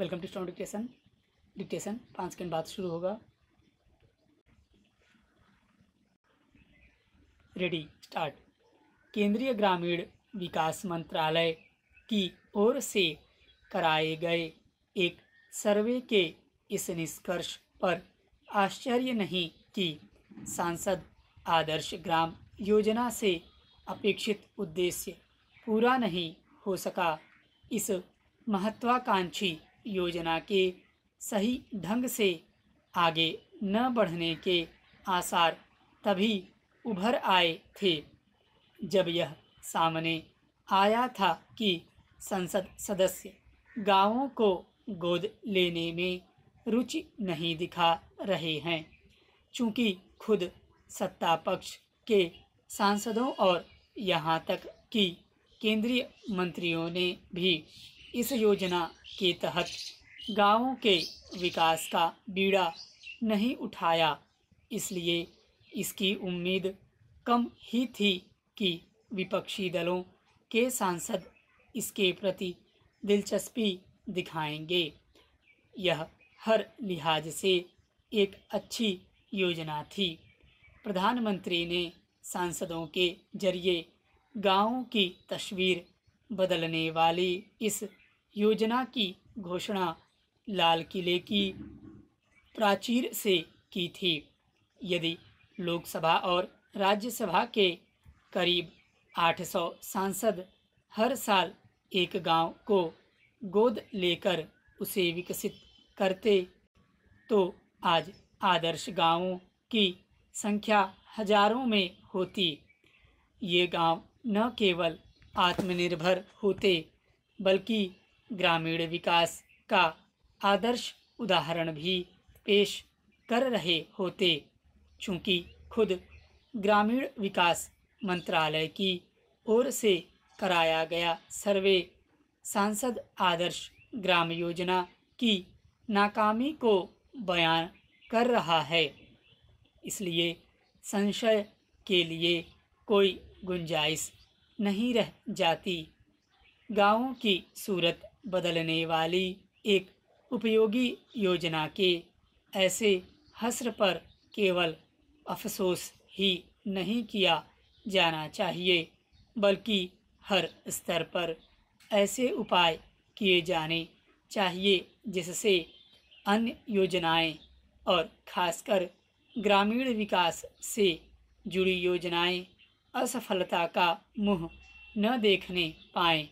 welcome to strong dictation dictation पाँच second बाद शुरू होगा रेडी स्टार्ट केंद्रीय ग्रामीण विकास मंत्रालय की ओर से कराए गए एक सर्वे के इस निष्कर्ष पर आश्चर्य नहीं कि सांसद आदर्श ग्राम योजना से अपेक्षित उद्देश्य पूरा नहीं हो सका इस महत्वाकांक्षी योजना के सही ढंग से आगे न बढ़ने के आसार तभी उभर आए थे जब यह सामने आया था कि संसद सदस्य गांवों को गोद लेने में रुचि नहीं दिखा रहे हैं चूँकि खुद सत्ता पक्ष के सांसदों और यहाँ तक कि केंद्रीय मंत्रियों ने भी इस योजना के तहत गांवों के विकास का बीड़ा नहीं उठाया इसलिए इसकी उम्मीद कम ही थी कि विपक्षी दलों के सांसद इसके प्रति दिलचस्पी दिखाएंगे यह हर लिहाज से एक अच्छी योजना थी प्रधानमंत्री ने सांसदों के जरिए गांवों की तस्वीर बदलने वाली इस योजना की घोषणा लाल किले की प्राचीर से की थी यदि लोकसभा और राज्यसभा के करीब 800 सांसद हर साल एक गांव को गोद लेकर उसे विकसित करते तो आज आदर्श गांवों की संख्या हजारों में होती ये गांव न केवल आत्मनिर्भर होते बल्कि ग्रामीण विकास का आदर्श उदाहरण भी पेश कर रहे होते चूँकि खुद ग्रामीण विकास मंत्रालय की ओर से कराया गया सर्वे सांसद आदर्श ग्राम योजना की नाकामी को बयान कर रहा है इसलिए संशय के लिए कोई गुंजाइश नहीं रह जाती गाँवों की सूरत बदलने वाली एक उपयोगी योजना के ऐसे हसर पर केवल अफसोस ही नहीं किया जाना चाहिए बल्कि हर स्तर पर ऐसे उपाय किए जाने चाहिए जिससे अन्य योजनाएं और खासकर ग्रामीण विकास से जुड़ी योजनाएं असफलता का मुंह न देखने पाएँ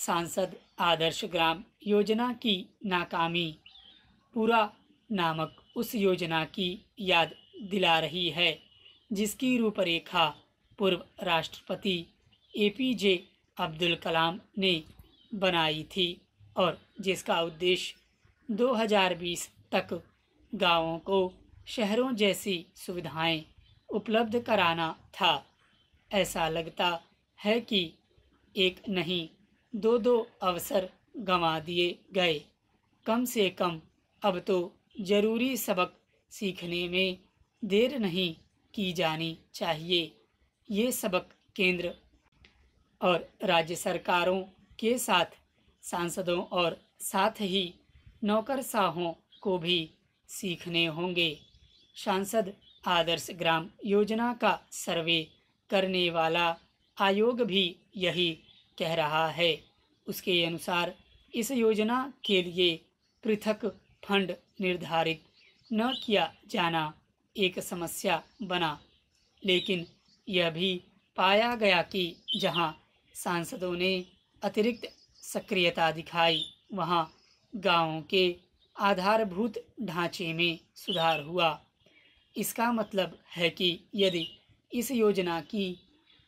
सांसद आदर्श ग्राम योजना की नाकामी पूरा नामक उस योजना की याद दिला रही है जिसकी रूपरेखा पूर्व राष्ट्रपति ए पी जे अब्दुल कलाम ने बनाई थी और जिसका उद्देश्य 2020 तक गांवों को शहरों जैसी सुविधाएं उपलब्ध कराना था ऐसा लगता है कि एक नहीं दो दो अवसर गंवा दिए गए कम से कम अब तो ज़रूरी सबक सीखने में देर नहीं की जानी चाहिए ये सबक केंद्र और राज्य सरकारों के साथ सांसदों और साथ ही नौकरशाहों को भी सीखने होंगे सांसद आदर्श ग्राम योजना का सर्वे करने वाला आयोग भी यही कह रहा है उसके अनुसार इस योजना के लिए पृथक फंड निर्धारित न किया जाना एक समस्या बना लेकिन यह भी पाया गया कि जहां सांसदों ने अतिरिक्त सक्रियता दिखाई वहां गांवों के आधारभूत ढांचे में सुधार हुआ इसका मतलब है कि यदि इस योजना की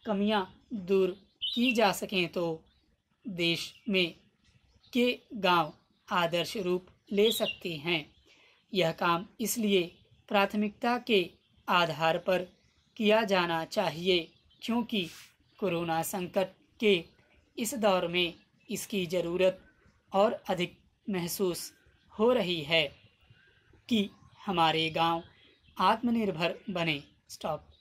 कमियां दूर की जा सकें तो देश में के गांव आदर्श रूप ले सकते हैं यह काम इसलिए प्राथमिकता के आधार पर किया जाना चाहिए क्योंकि कोरोना संकट के इस दौर में इसकी ज़रूरत और अधिक महसूस हो रही है कि हमारे गांव आत्मनिर्भर बने स्टॉप